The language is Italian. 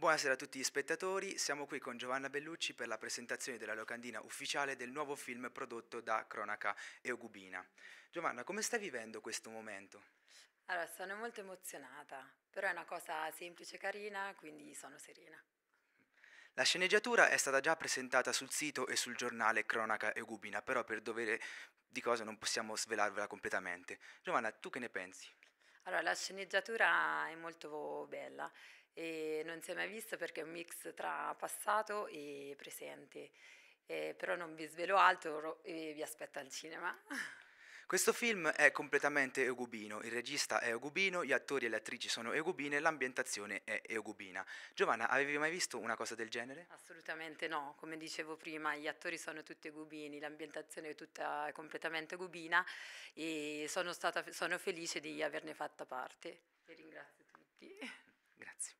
Buonasera a tutti gli spettatori, siamo qui con Giovanna Bellucci per la presentazione della locandina ufficiale del nuovo film prodotto da Cronaca e Ogubina. Giovanna, come stai vivendo questo momento? Allora, sono molto emozionata, però è una cosa semplice e carina, quindi sono serena. La sceneggiatura è stata già presentata sul sito e sul giornale Cronaca e Ogubina, però per dovere di cosa non possiamo svelarvela completamente. Giovanna, tu che ne pensi? Allora, la sceneggiatura è molto bella e non si è mai visto perché è un mix tra passato e presente. Eh, però non vi svelo altro e vi aspetto al cinema. Questo film è completamente eugubino, il regista è eugubino, gli attori e le attrici sono eugubine, l'ambientazione è eugubina. Giovanna, avevi mai visto una cosa del genere? Assolutamente no, come dicevo prima, gli attori sono tutti eugubini, l'ambientazione è tutta completamente eugubina e sono, stata, sono felice di averne fatta parte. Vi ringrazio tutti. Grazie.